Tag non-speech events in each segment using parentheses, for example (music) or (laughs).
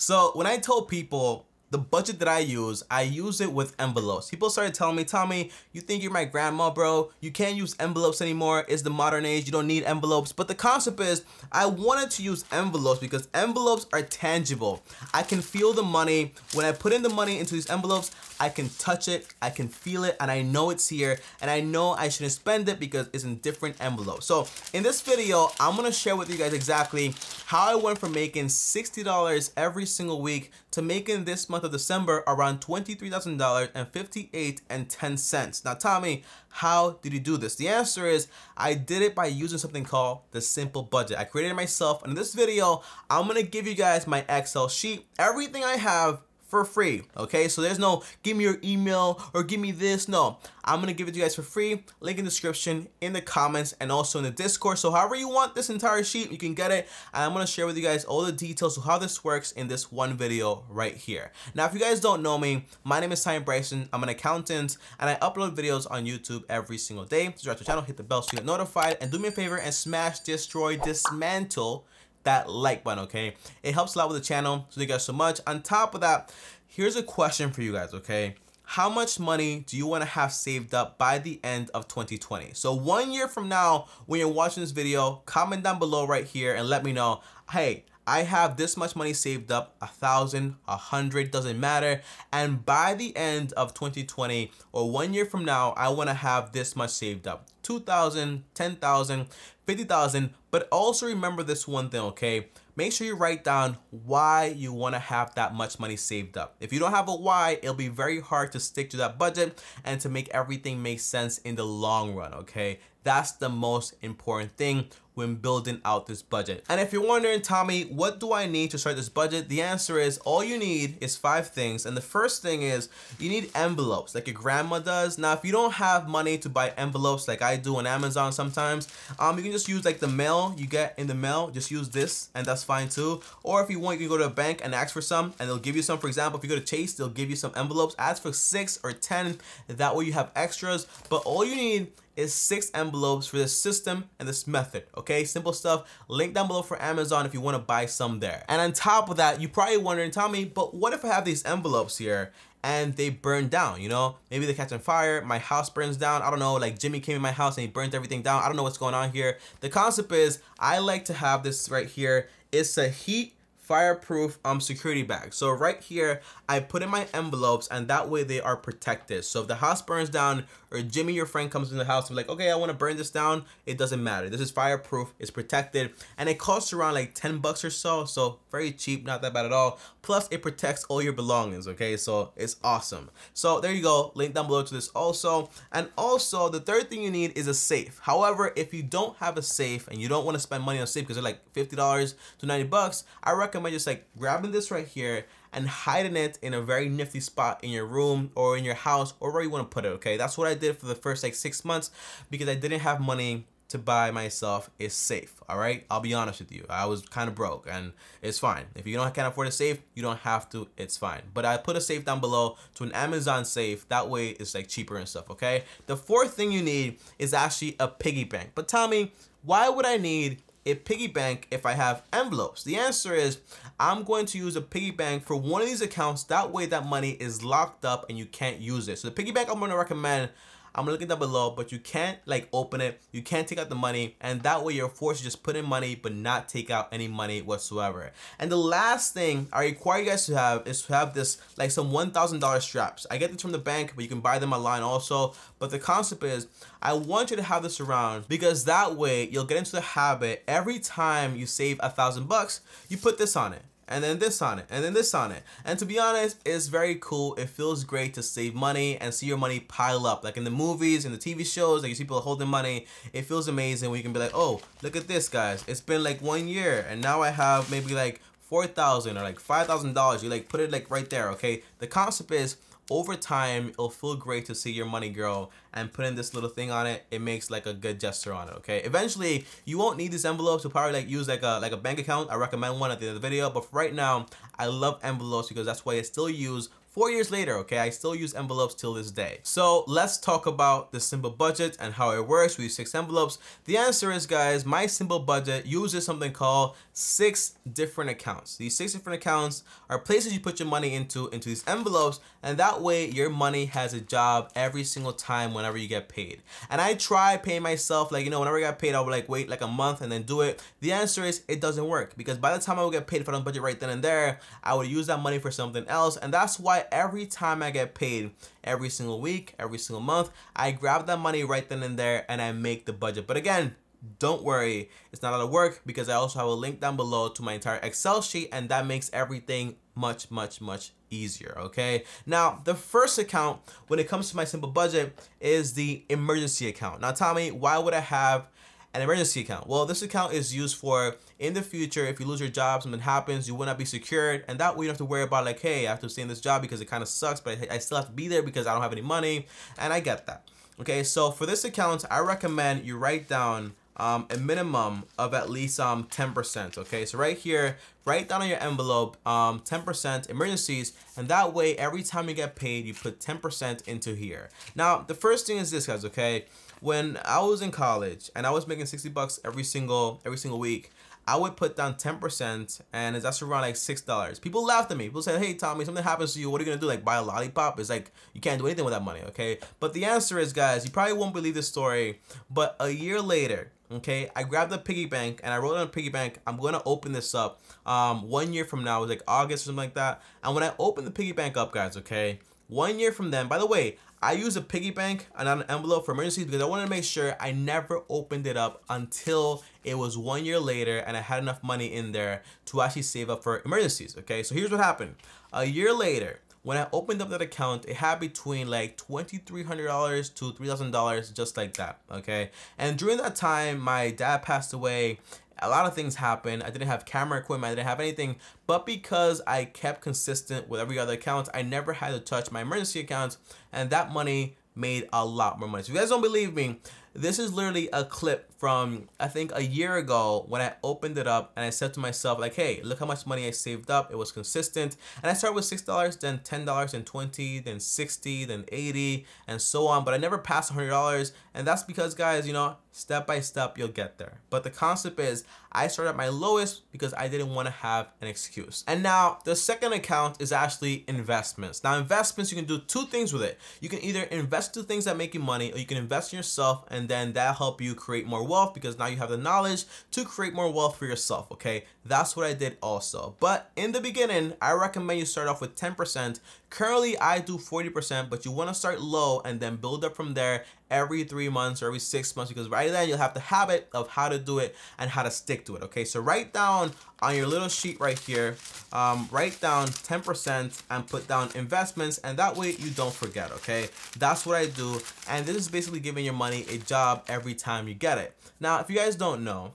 So when I told people the budget that I use, I use it with envelopes. People started telling me, Tommy, you think you're my grandma, bro. You can't use envelopes anymore. It's the modern age. You don't need envelopes. But the concept is I wanted to use envelopes because envelopes are tangible. I can feel the money. When I put in the money into these envelopes, I can touch it, I can feel it, and I know it's here. And I know I shouldn't spend it because it's in different envelopes. So in this video, I'm gonna share with you guys exactly how I went from making $60 every single week to making this month of December around $23,000 and 58 and 10 cents. Now, Tommy, how did you do this? The answer is I did it by using something called the simple budget. I created it myself. And in this video, I'm going to give you guys my Excel sheet, everything I have for free, okay? So there's no give me your email or give me this, no. I'm gonna give it to you guys for free, link in the description, in the comments, and also in the Discord. So however you want this entire sheet, you can get it. And I'm gonna share with you guys all the details of how this works in this one video right here. Now, if you guys don't know me, my name is Simon Bryson, I'm an accountant, and I upload videos on YouTube every single day. Subscribe to the channel, hit the bell so you get notified, and do me a favor and smash, destroy, dismantle, that like button, okay? It helps a lot with the channel, so thank you guys so much. On top of that, here's a question for you guys, okay? How much money do you want to have saved up by the end of 2020? So one year from now, when you're watching this video, comment down below right here and let me know, hey, I have this much money saved up, a thousand, a hundred, doesn't matter. And by the end of 2020 or one year from now, I wanna have this much saved up. 2,000, 10,000, 50,000, but also remember this one thing, okay? Make sure you write down why you wanna have that much money saved up. If you don't have a why, it'll be very hard to stick to that budget and to make everything make sense in the long run, okay? That's the most important thing when building out this budget. And if you're wondering, Tommy, what do I need to start this budget? The answer is all you need is five things. And the first thing is you need envelopes like your grandma does. Now, if you don't have money to buy envelopes like I do on Amazon sometimes, um, you can just use like the mail you get in the mail. Just use this and that's fine too. Or if you want, you can go to a bank and ask for some and they'll give you some. For example, if you go to Chase, they'll give you some envelopes. Ask for six or 10. That way you have extras. But all you need is six envelopes for this system and this method, okay? Simple stuff. Link down below for Amazon if you wanna buy some there. And on top of that, you're probably wondering, Tommy, but what if I have these envelopes here and they burn down, you know? Maybe they catch on fire, my house burns down, I don't know, like Jimmy came in my house and he burnt everything down, I don't know what's going on here. The concept is, I like to have this right here, it's a heat fireproof um security bag. So right here, I put in my envelopes and that way they are protected. So if the house burns down or Jimmy, your friend, comes in the house and like, okay, I want to burn this down, it doesn't matter. This is fireproof, it's protected, and it costs around like 10 bucks or so. So very cheap, not that bad at all. Plus it protects all your belongings, okay? So it's awesome. So there you go, link down below to this also. And also the third thing you need is a safe. However, if you don't have a safe and you don't want to spend money on safe because they're like $50 to 90 bucks, I recommend recommend just like grabbing this right here and hiding it in a very nifty spot in your room or in your house or where you want to put it okay that's what i did for the first like six months because i didn't have money to buy myself a safe all right i'll be honest with you i was kind of broke and it's fine if you don't can't afford a safe you don't have to it's fine but i put a safe down below to an amazon safe that way it's like cheaper and stuff okay the fourth thing you need is actually a piggy bank but tell me why would i need a piggy bank if I have envelopes? The answer is I'm going to use a piggy bank for one of these accounts. That way that money is locked up and you can't use it. So the piggy bank I'm going to recommend I'm looking down below, but you can't like open it. You can't take out the money. And that way you're forced to just put in money, but not take out any money whatsoever. And the last thing I require you guys to have is to have this like some $1,000 straps. I get this from the bank, but you can buy them online also. But the concept is I want you to have this around because that way you'll get into the habit every time you save a thousand bucks, you put this on it and then this on it, and then this on it. And to be honest, it's very cool. It feels great to save money and see your money pile up. Like in the movies, in the TV shows, like you see people holding money. It feels amazing when you can be like, oh, look at this, guys. It's been like one year, and now I have maybe like 4000 or like $5,000. You like put it like right there, okay? The concept is over time, it'll feel great to see your money grow and putting this little thing on it, it makes like a good gesture on it, okay? Eventually, you won't need this envelope to probably like use like a like a bank account. I recommend one at the end of the video, but for right now, I love envelopes because that's why I still use. Four years later, okay, I still use envelopes till this day. So let's talk about the simple budget and how it works. We use six envelopes. The answer is, guys, my simple budget uses something called six different accounts. These six different accounts are places you put your money into, into these envelopes, and that way your money has a job every single time whenever you get paid. And I try paying myself, like, you know, whenever I got paid, I would like wait like a month and then do it. The answer is it doesn't work because by the time I would get paid for the budget right then and there, I would use that money for something else. And that's why why every time I get paid, every single week, every single month, I grab that money right then and there and I make the budget. But again, don't worry, it's not a lot of work because I also have a link down below to my entire Excel sheet and that makes everything much, much, much easier, okay? Now, the first account when it comes to my simple budget is the emergency account. Now, Tommy, why would I have an emergency account. Well, this account is used for in the future, if you lose your job, something happens, you will not be secured. And that way you don't have to worry about like, hey, I have to stay in this job because it kind of sucks, but I still have to be there because I don't have any money. And I get that. Okay, so for this account, I recommend you write down um, a minimum of at least um, 10%. Okay, so right here, write down on your envelope um, 10% emergencies, and that way every time you get paid, you put 10% into here. Now, the first thing is this, guys, okay? when I was in college and I was making 60 bucks every single every single week, I would put down 10% and that's around like $6. People laughed at me. People said, hey, Tommy, something happens to you. What are you going to do? Like buy a lollipop? It's like, you can't do anything with that money, okay? But the answer is, guys, you probably won't believe this story, but a year later, okay, I grabbed the piggy bank and I wrote on a piggy bank, I'm going to open this up um, one year from now. It was like August or something like that. And when I opened the piggy bank up, guys, okay, one year from then, by the way, I used a piggy bank and an envelope for emergencies because I wanted to make sure I never opened it up until it was one year later and I had enough money in there to actually save up for emergencies, okay? So here's what happened. A year later, when I opened up that account, it had between like $2,300 to $3,000, just like that, okay? And during that time, my dad passed away a lot of things happened. I didn't have camera equipment, I didn't have anything, but because I kept consistent with every other account, I never had to touch my emergency accounts, and that money made a lot more money. So if you guys don't believe me, this is literally a clip from, I think, a year ago when I opened it up and I said to myself, like, hey, look how much money I saved up. It was consistent. And I started with $6, then $10, then 20 then 60 then 80 and so on. But I never passed $100. And that's because, guys, you know, step by step, you'll get there. But the concept is I started at my lowest because I didn't want to have an excuse. And now the second account is actually investments. Now investments, you can do two things with it. You can either invest to things that make you money or you can invest in yourself and and then that help you create more wealth because now you have the knowledge to create more wealth for yourself, okay? That's what I did also. But in the beginning, I recommend you start off with 10%. Currently, I do 40%, but you wanna start low and then build up from there every three months or every six months because right then you'll have the habit of how to do it and how to stick to it. Okay, so write down on your little sheet right here, um, write down 10% and put down investments and that way you don't forget, okay? That's what I do. And this is basically giving your money a job every time you get it. Now, if you guys don't know,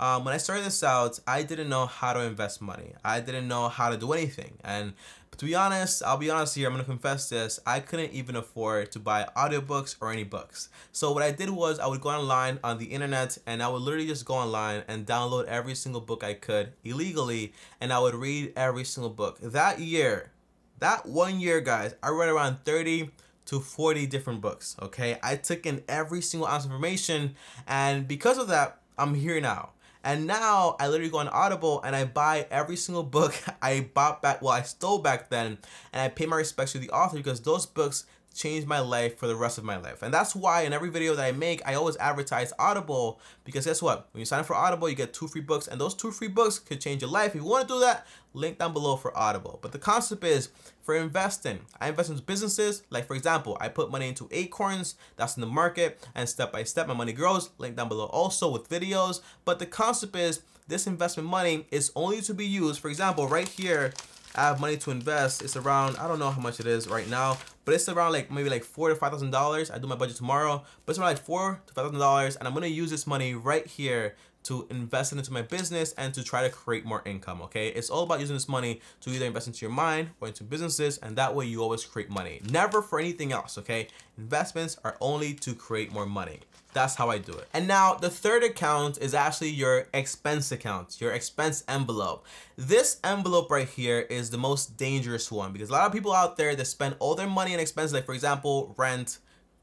um, when I started this out, I didn't know how to invest money. I didn't know how to do anything. And to be honest, I'll be honest here, I'm gonna confess this, I couldn't even afford to buy audiobooks or any books. So what I did was I would go online on the internet and I would literally just go online and download every single book I could illegally and I would read every single book. That year, that one year guys, I read around 30 to 40 different books, okay? I took in every single ounce of information and because of that, I'm here now. And now I literally go on Audible and I buy every single book (laughs) I bought back, well, I stole back then, and I pay my respects to the author because those books changed my life for the rest of my life. And that's why in every video that I make, I always advertise Audible because guess what? When you sign up for Audible, you get two free books and those two free books could change your life. If you want to do that, link down below for Audible. But the concept is for investing, I invest in businesses. Like for example, I put money into Acorns, that's in the market and step by step my money grows, link down below also with videos. But the concept is this investment money is only to be used, for example, right here, I have money to invest. It's around, I don't know how much it is right now, but it's around like maybe like four to five thousand dollars. I do my budget tomorrow, but it's around like four to five thousand dollars, and I'm gonna use this money right here to invest it into my business and to try to create more income, okay? It's all about using this money to either invest into your mind or into businesses, and that way you always create money. Never for anything else, okay? Investments are only to create more money. That's how I do it. And now the third account is actually your expense account, your expense envelope. This envelope right here is the most dangerous one because a lot of people out there that spend all their money on expenses, like for example, rent,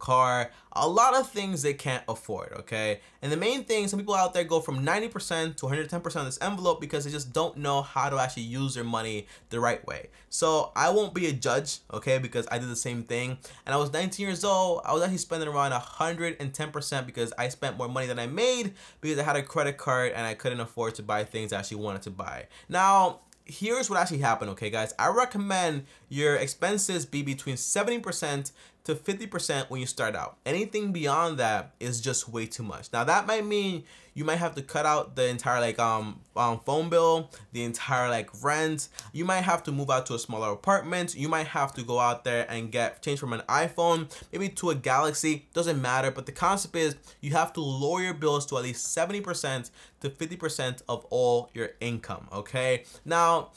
car, a lot of things they can't afford, okay? And the main thing, some people out there go from 90% to 110% of this envelope because they just don't know how to actually use their money the right way. So I won't be a judge, okay, because I did the same thing. And I was 19 years old, I was actually spending around 110% because I spent more money than I made because I had a credit card and I couldn't afford to buy things I actually wanted to buy. Now, here's what actually happened okay guys i recommend your expenses be between 70% to 50% when you start out. Anything beyond that is just way too much. Now that might mean you might have to cut out the entire like um, um phone bill, the entire like rent. You might have to move out to a smaller apartment. You might have to go out there and get change from an iPhone maybe to a Galaxy. Doesn't matter. But the concept is you have to lower your bills to at least 70% to 50% of all your income. Okay. Now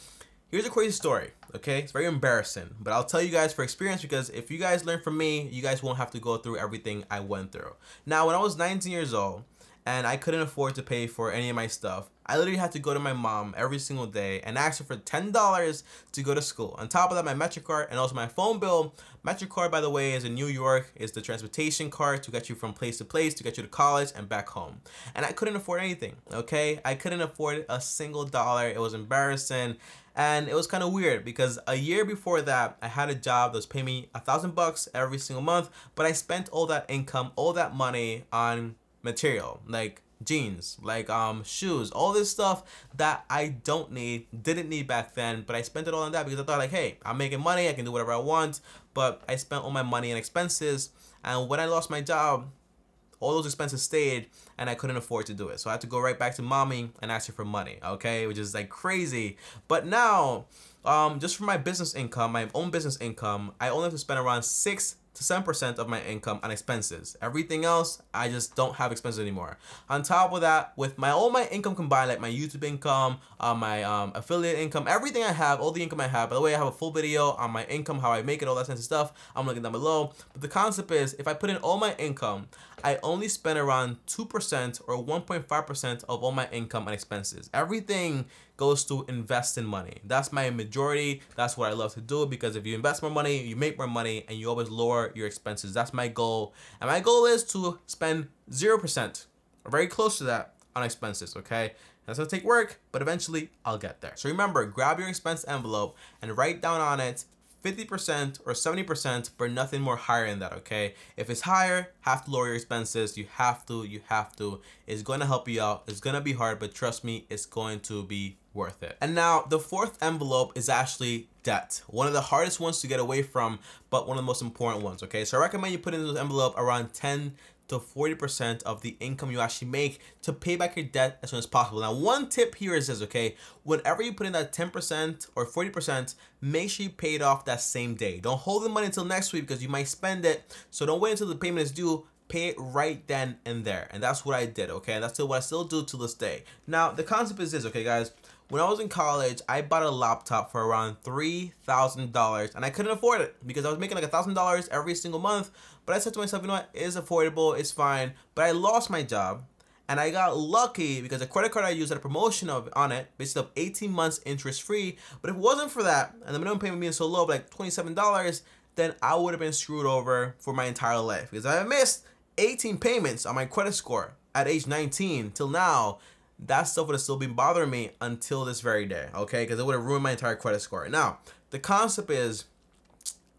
Here's a crazy story, okay? It's very embarrassing, but I'll tell you guys for experience because if you guys learn from me, you guys won't have to go through everything I went through. Now, when I was 19 years old and I couldn't afford to pay for any of my stuff, I literally had to go to my mom every single day and ask her for $10 to go to school. On top of that, my MetroCard and also my phone bill. MetroCard, by the way, is in New York, is the transportation card to get you from place to place, to get you to college and back home. And I couldn't afford anything, okay? I couldn't afford a single dollar. It was embarrassing. And it was kind of weird because a year before that, I had a job that was paying me a thousand bucks every single month, but I spent all that income, all that money on material. Like jeans, like um shoes, all this stuff that I don't need, didn't need back then, but I spent it all on that because I thought like, hey, I'm making money, I can do whatever I want, but I spent all my money and expenses, and when I lost my job, all those expenses stayed and I couldn't afford to do it. So I had to go right back to mommy and ask her for money, okay? Which is like crazy. But now, um, just for my business income, my own business income, I only have to spend around six to 7% of my income and expenses. Everything else, I just don't have expenses anymore. On top of that, with my all my income combined, like my YouTube income, uh, my um, affiliate income, everything I have, all the income I have. By the way, I have a full video on my income, how I make it, all that sense of stuff. I'm linking down below. But the concept is, if I put in all my income, I only spend around 2% or 1.5% of all my income and expenses. Everything goes to investing money. That's my majority. That's what I love to do because if you invest more money, you make more money and you always lower your expenses. That's my goal. And my goal is to spend 0%, or very close to that, on expenses, okay? That's gonna take work, but eventually I'll get there. So remember, grab your expense envelope and write down on it 50% or 70%, but nothing more higher than that, okay? If it's higher, have to lower your expenses. You have to, you have to. It's gonna help you out. It's gonna be hard, but trust me, it's going to be worth it. And now the fourth envelope is actually debt. One of the hardest ones to get away from, but one of the most important ones, okay? So I recommend you put in this envelope around 10 to 40% of the income you actually make to pay back your debt as soon as possible. Now, one tip here is this, okay? Whenever you put in that 10% or 40%, make sure you pay it off that same day. Don't hold the money until next week because you might spend it. So don't wait until the payment is due pay it right then and there. And that's what I did, okay? And that's what I still do to this day. Now, the concept is this, okay, guys? When I was in college, I bought a laptop for around $3,000 and I couldn't afford it because I was making like $1,000 every single month. But I said to myself, you know what, it's affordable, it's fine. But I lost my job and I got lucky because the credit card I used had a promotion of on it, based up 18 months interest free. But if it wasn't for that and the minimum payment being so low, like $27, then I would have been screwed over for my entire life because I missed 18 payments on my credit score at age 19 till now that stuff would have still been bothering me until this very day, okay? Because it would have ruined my entire credit score. Now, the concept is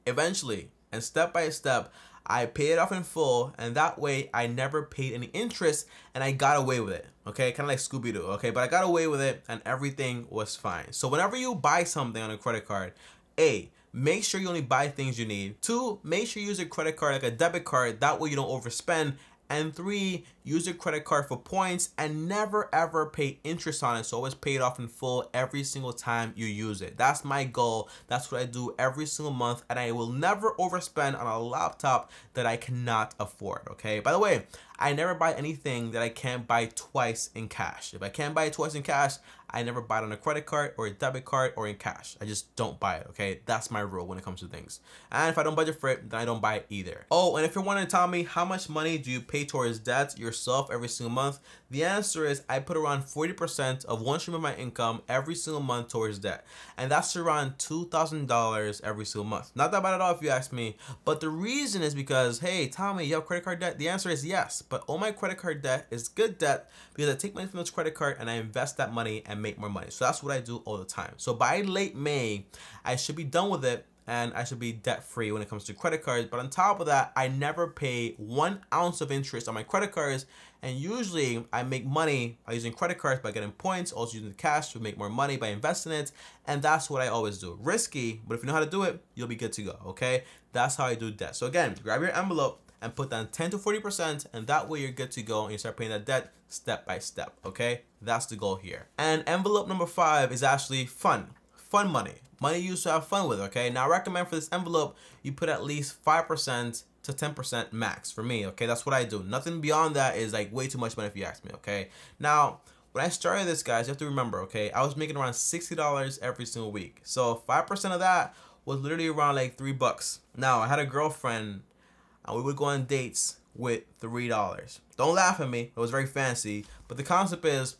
eventually and step by step, I paid it off in full, and that way I never paid any interest and I got away with it, okay? Kind of like Scooby Doo, okay? But I got away with it and everything was fine. So, whenever you buy something on a credit card, A, make sure you only buy things you need. Two, make sure you use your credit card like a debit card, that way you don't overspend. And three, use your credit card for points, and never ever pay interest on it. So always pay it off in full every single time you use it. That's my goal. That's what I do every single month, and I will never overspend on a laptop that I cannot afford, okay? By the way, I never buy anything that I can't buy twice in cash. If I can't buy it twice in cash, I never buy it on a credit card or a debit card or in cash. I just don't buy it, okay? That's my rule when it comes to things. And if I don't budget for it, then I don't buy it either. Oh, and if you're wanting to tell me how much money do you pay towards debts, you're yourself every single month? The answer is I put around 40% of one stream of my income every single month towards debt, And that's around $2,000 every single month. Not that bad at all if you ask me. But the reason is because, hey, Tommy, you have credit card debt? The answer is yes. But all my credit card debt is good debt because I take money from this credit card and I invest that money and make more money. So that's what I do all the time. So by late May, I should be done with it and I should be debt free when it comes to credit cards. But on top of that, I never pay one ounce of interest on my credit cards. And usually I make money by using credit cards by getting points, also using the cash to make more money by investing it. And that's what I always do. Risky, but if you know how to do it, you'll be good to go, okay? That's how I do debt. So again, grab your envelope and put down 10 to 40% and that way you're good to go and you start paying that debt step by step, okay? That's the goal here. And envelope number five is actually fun fun money, money used to have fun with, okay? Now I recommend for this envelope, you put at least 5% to 10% max for me, okay? That's what I do. Nothing beyond that is like way too much money if you ask me, okay? Now, when I started this, guys, you have to remember, okay? I was making around $60 every single week. So 5% of that was literally around like three bucks. Now, I had a girlfriend and we would go on dates with $3. Don't laugh at me, it was very fancy. But the concept is,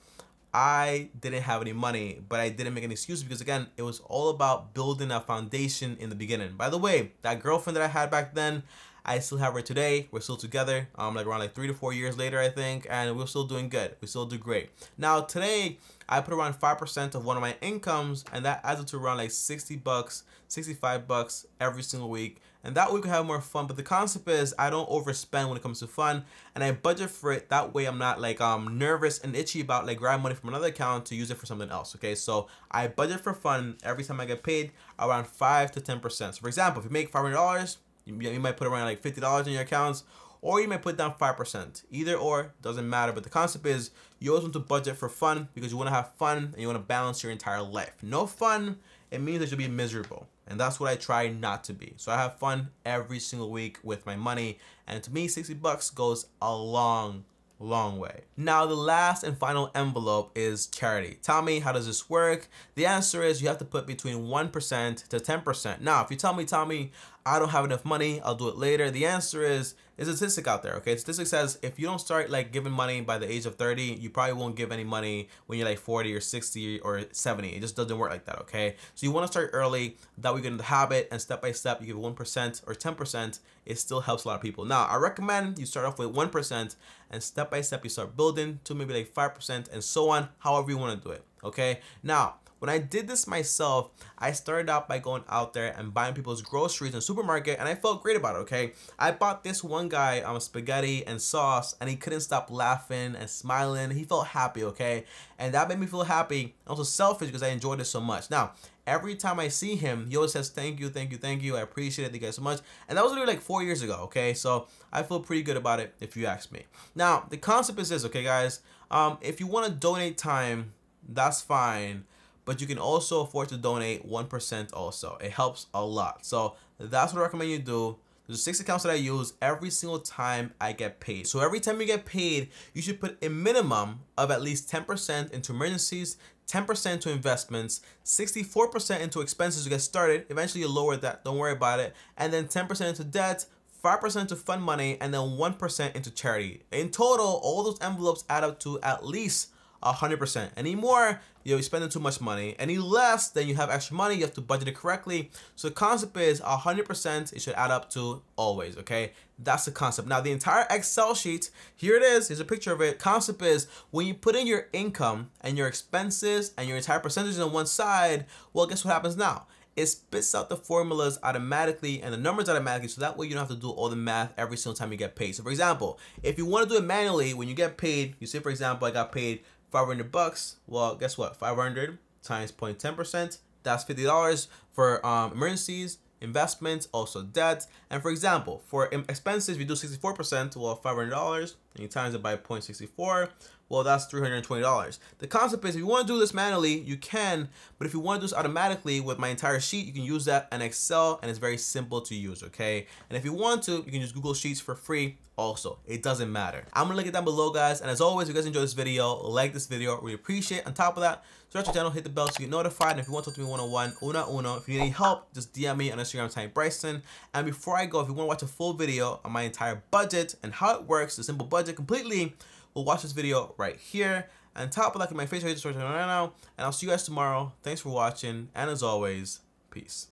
I didn't have any money, but I didn't make any excuses because again, it was all about building a foundation in the beginning. By the way, that girlfriend that I had back then, I still have her today. We're still together. Um, like around like three to four years later, I think, and we're still doing good. We still do great. Now today, I put around five percent of one of my incomes, and that adds up to around like sixty bucks, sixty-five bucks every single week and that way we can have more fun. But the concept is I don't overspend when it comes to fun, and I budget for it. That way I'm not like um nervous and itchy about like grabbing money from another account to use it for something else. Okay, so I budget for fun every time I get paid around five to ten percent. So for example, if you make five hundred dollars, you, you might put around like fifty dollars in your accounts. Or you might put down 5%. Either or, doesn't matter. But the concept is you always want to budget for fun because you want to have fun and you want to balance your entire life. No fun it means I should be miserable. And that's what I try not to be. So I have fun every single week with my money. And to me, 60 bucks goes a long, long way. Now, the last and final envelope is charity. Tell me, how does this work? The answer is you have to put between 1% to 10%. Now, if you tell me, Tommy, I don't have enough money, I'll do it later. The answer is there's a statistic out there, okay? Statistic says if you don't start like giving money by the age of 30, you probably won't give any money when you're like 40 or 60 or 70. It just doesn't work like that, okay? So you want to start early. That we get into the habit, and step by step, you give 1% or 10%. It still helps a lot of people. Now, I recommend you start off with 1%, and step by step, you start building to maybe like 5% and so on, however you want to do it, okay? Now, when I did this myself, I started out by going out there and buying people's groceries in supermarket and I felt great about it, okay? I bought this one guy um, spaghetti and sauce and he couldn't stop laughing and smiling. He felt happy, okay? And that made me feel happy. I was selfish because I enjoyed it so much. Now, every time I see him, he always says, thank you, thank you, thank you. I appreciate it. Thank you guys so much. And that was literally like four years ago, okay? So I feel pretty good about it if you ask me. Now, the concept is this, okay, guys? Um, if you want to donate time, that's fine but you can also afford to donate 1% also. It helps a lot. So that's what I recommend you do. There's six accounts that I use every single time I get paid. So every time you get paid, you should put a minimum of at least 10% into emergencies, 10% to investments, 64% into expenses to get started. Eventually you lower that, don't worry about it. And then 10% into debt, 5% to fund money, and then 1% into charity. In total, all those envelopes add up to at least 100%. Any more, you are spending too much money. Any less, then you have extra money, you have to budget it correctly. So the concept is 100%, it should add up to always, okay? That's the concept. Now the entire Excel sheet, here it is, here's a picture of it. Concept is when you put in your income and your expenses and your entire percentages on one side, well, guess what happens now? it spits out the formulas automatically and the numbers automatically so that way you don't have to do all the math every single time you get paid. So for example, if you want to do it manually, when you get paid, you say for example, I got paid Five hundred bucks, well, guess what? 500 times 0.10%, that's $50 for um, emergencies, investments, also debt. And for example, for expenses, we do 64%, well, $500, and you times it by 0.64, well, that's $320. The concept is if you want to do this manually, you can, but if you want to do this automatically with my entire sheet, you can use that in Excel and it's very simple to use, okay? And if you want to, you can use Google Sheets for free also. It doesn't matter. I'm gonna link it down below, guys. And as always, if you guys enjoyed this video, like this video, we appreciate. It. On top of that, subscribe to the channel, hit the bell so you get notified. And if you want to talk to me one-on-one, una uno. If you need any help, just DM me on Instagram, Tiny Bryson. And before I go, if you wanna watch a full video on my entire budget and how it works, the simple budget completely, will watch this video right here. And top of like in my face right now. And I'll see you guys tomorrow. Thanks for watching. And as always, peace.